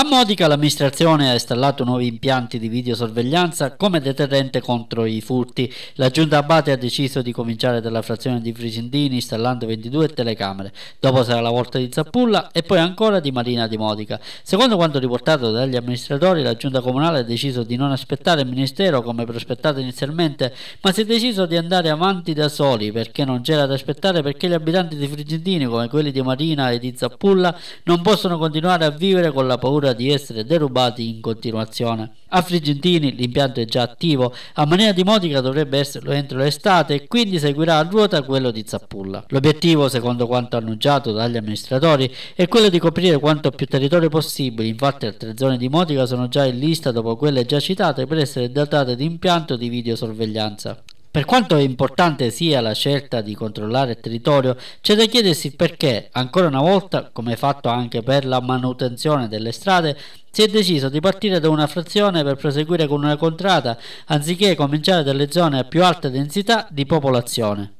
A Modica l'amministrazione ha installato nuovi impianti di videosorveglianza come deterrente contro i furti. La Giunta Abate ha deciso di cominciare dalla frazione di Frisindini installando 22 telecamere. Dopo sarà la volta di Zappulla e poi ancora di Marina di Modica. Secondo quanto riportato dagli amministratori, la Giunta Comunale ha deciso di non aspettare il Ministero come prospettato inizialmente, ma si è deciso di andare avanti da soli perché non c'era da aspettare perché gli abitanti di Frisindini come quelli di Marina e di Zappulla non possono continuare a vivere con la paura paura di essere derubati in continuazione. A Frigentini l'impianto è già attivo, a maniera di Modica dovrebbe esserlo entro l'estate e quindi seguirà a ruota quello di Zappulla. L'obiettivo, secondo quanto annunciato dagli amministratori, è quello di coprire quanto più territorio possibile, infatti altre zone di Modica sono già in lista dopo quelle già citate per essere datate di impianto di videosorveglianza. Per quanto importante sia la scelta di controllare il territorio, c'è da chiedersi perché, ancora una volta, come fatto anche per la manutenzione delle strade, si è deciso di partire da una frazione per proseguire con una contrada, anziché cominciare dalle zone a più alta densità di popolazione.